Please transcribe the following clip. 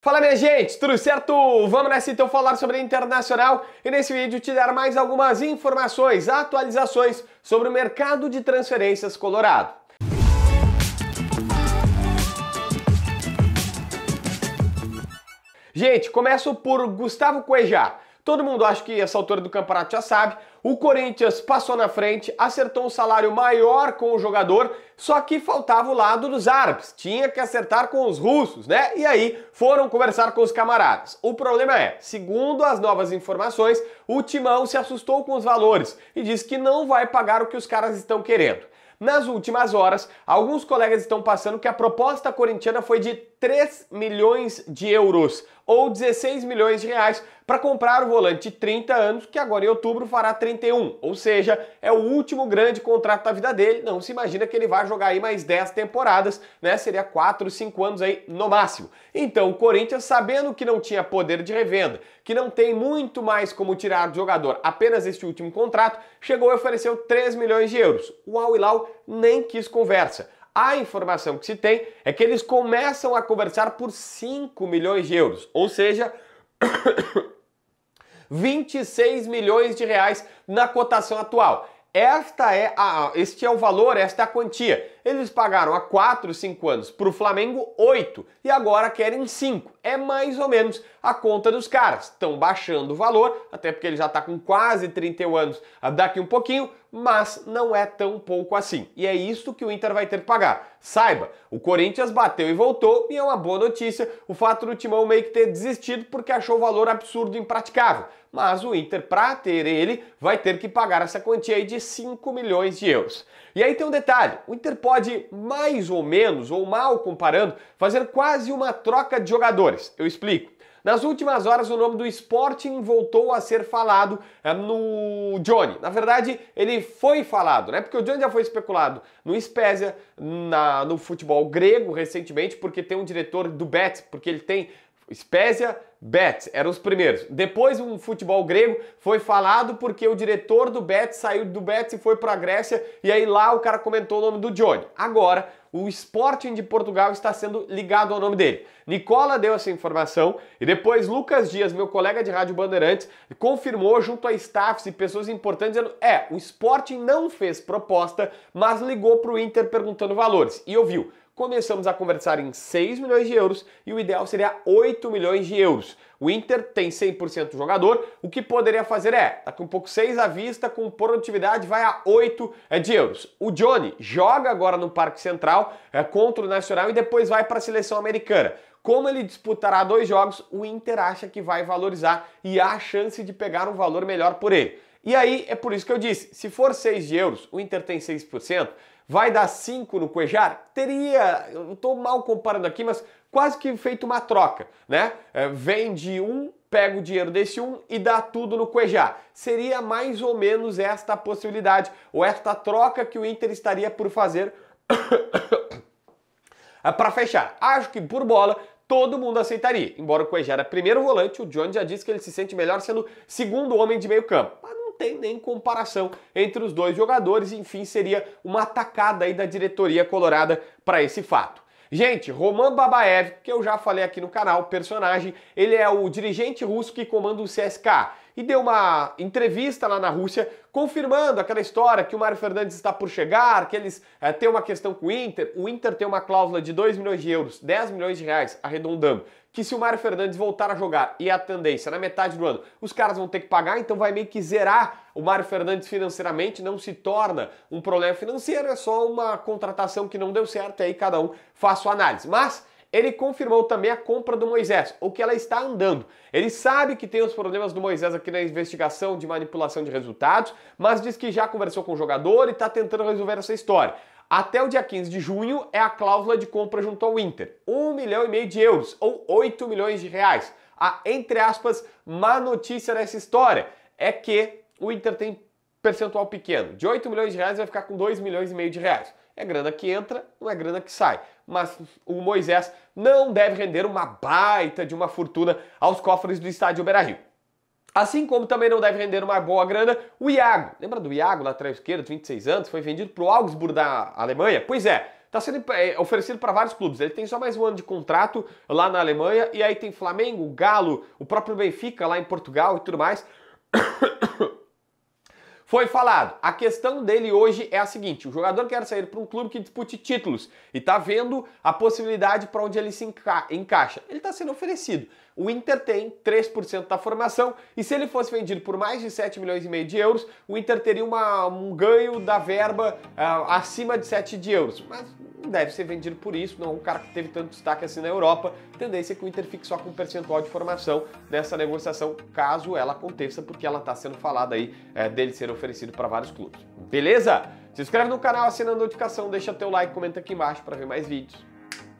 Fala minha gente, tudo certo? Vamos nessa então falar sobre internacional e nesse vídeo te dar mais algumas informações, atualizações sobre o mercado de transferências colorado. Gente, começo por Gustavo Cuejá. Todo mundo acha que essa altura do campeonato já sabe. O Corinthians passou na frente, acertou um salário maior com o jogador, só que faltava o lado dos árabes. Tinha que acertar com os russos, né? E aí foram conversar com os camaradas. O problema é, segundo as novas informações, o Timão se assustou com os valores e disse que não vai pagar o que os caras estão querendo. Nas últimas horas, alguns colegas estão passando que a proposta corintiana foi de 3 milhões de euros ou 16 milhões de reais para comprar o volante de 30 anos, que agora em outubro fará 31, ou seja, é o último grande contrato da vida dele. Não se imagina que ele vai jogar aí mais 10 temporadas, né? Seria 4, 5 anos aí no máximo. Então, o Corinthians, sabendo que não tinha poder de revenda, que não tem muito mais como tirar do jogador apenas este último contrato, chegou e ofereceu 3 milhões de euros. O Al Hilal nem quis conversa. A informação que se tem é que eles começam a conversar por 5 milhões de euros, ou seja, 26 milhões de reais na cotação atual. Esta é a, este é o valor, esta é a quantia eles pagaram há 4, 5 anos para o Flamengo 8 e agora querem 5. É mais ou menos a conta dos caras. Estão baixando o valor, até porque ele já está com quase 31 anos daqui um pouquinho, mas não é tão pouco assim. E é isso que o Inter vai ter que pagar. Saiba, o Corinthians bateu e voltou, e é uma boa notícia o fato do Timão meio que ter desistido porque achou o valor absurdo e impraticável. Mas o Inter, para ter ele, vai ter que pagar essa quantia aí de 5 milhões de euros. E aí tem um detalhe: o Inter pode pode, mais ou menos, ou mal comparando, fazer quase uma troca de jogadores. Eu explico. Nas últimas horas, o nome do Sporting voltou a ser falado é, no Johnny. Na verdade, ele foi falado, né? Porque o Johnny já foi especulado no Spezia, na, no futebol grego recentemente, porque tem um diretor do Betis, porque ele tem Spezia, Bet eram os primeiros. Depois um futebol grego foi falado porque o diretor do Bet saiu do Bet e foi para a Grécia e aí lá o cara comentou o nome do Johnny. Agora o Sporting de Portugal está sendo ligado ao nome dele. Nicola deu essa informação e depois Lucas Dias, meu colega de Rádio Bandeirantes, confirmou junto a staffs e pessoas importantes dizendo: "É, o Sporting não fez proposta, mas ligou para o Inter perguntando valores". E ouviu começamos a conversar em 6 milhões de euros e o ideal seria 8 milhões de euros. O Inter tem 100% jogador, o que poderia fazer é, daqui tá um pouco 6 à vista, com produtividade vai a 8 é, de euros. O Johnny joga agora no Parque Central é, contra o Nacional e depois vai para a seleção americana. Como ele disputará dois jogos, o Inter acha que vai valorizar e há a chance de pegar um valor melhor por ele. E aí é por isso que eu disse: se for 6 de euros, o Inter tem 6%, Vai dar 5 no Cuejar? Teria, eu estou mal comparando aqui, mas quase que feito uma troca, né? É, vende um, pega o dinheiro desse um e dá tudo no Cuejar. Seria mais ou menos esta possibilidade, ou esta troca que o Inter estaria por fazer é, para fechar. Acho que por bola todo mundo aceitaria. Embora o Cuejar era é primeiro volante, o John já disse que ele se sente melhor sendo segundo homem de meio campo tem nem comparação entre os dois jogadores, enfim, seria uma atacada aí da diretoria colorada para esse fato. Gente, Roman Babaev, que eu já falei aqui no canal, personagem, ele é o dirigente russo que comanda o CSK e deu uma entrevista lá na Rússia confirmando aquela história que o Mário Fernandes está por chegar, que eles é, têm uma questão com o Inter, o Inter tem uma cláusula de 2 milhões de euros, 10 milhões de reais, arredondando, que se o Mário Fernandes voltar a jogar e a tendência na metade do ano, os caras vão ter que pagar, então vai meio que zerar o Mário Fernandes financeiramente, não se torna um problema financeiro, é só uma contratação que não deu certo, e aí cada um faz sua análise. Mas ele confirmou também a compra do Moisés, o que ela está andando. Ele sabe que tem os problemas do Moisés aqui na investigação de manipulação de resultados, mas diz que já conversou com o jogador e está tentando resolver essa história. Até o dia 15 de junho é a cláusula de compra junto ao Inter. 1 milhão e meio de euros ou 8 milhões de reais. A, entre aspas, má notícia nessa história é que o Inter tem percentual pequeno. De 8 milhões de reais vai ficar com 2 milhões e meio de reais. É grana que entra, não é grana que sai. Mas o Moisés não deve render uma baita de uma fortuna aos cofres do estádio Beira-Rio. Assim como também não deve render uma boa grana o Iago. Lembra do Iago, lateral esquerdo, 26 anos, foi vendido para o Augsburg da Alemanha? Pois é, está sendo eh, oferecido para vários clubes. Ele tem só mais um ano de contrato lá na Alemanha, e aí tem Flamengo, Galo, o próprio Benfica lá em Portugal e tudo mais foi falado. A questão dele hoje é a seguinte: o jogador quer sair para um clube que dispute títulos e está vendo a possibilidade para onde ele se enca encaixa. Ele está sendo oferecido. O Inter tem 3% da formação e se ele fosse vendido por mais de 7 milhões e meio de euros, o Inter teria uma, um ganho da verba uh, acima de 7 de euros. Mas não deve ser vendido por isso, não é um cara que teve tanto destaque assim na Europa. tendência é que o Inter fique só com um percentual de formação nessa negociação, caso ela aconteça, porque ela está sendo falada aí é, dele ser oferecido oferecido para vários clubes. Beleza? Se inscreve no canal, assina a notificação, deixa teu like, comenta aqui embaixo para ver mais vídeos.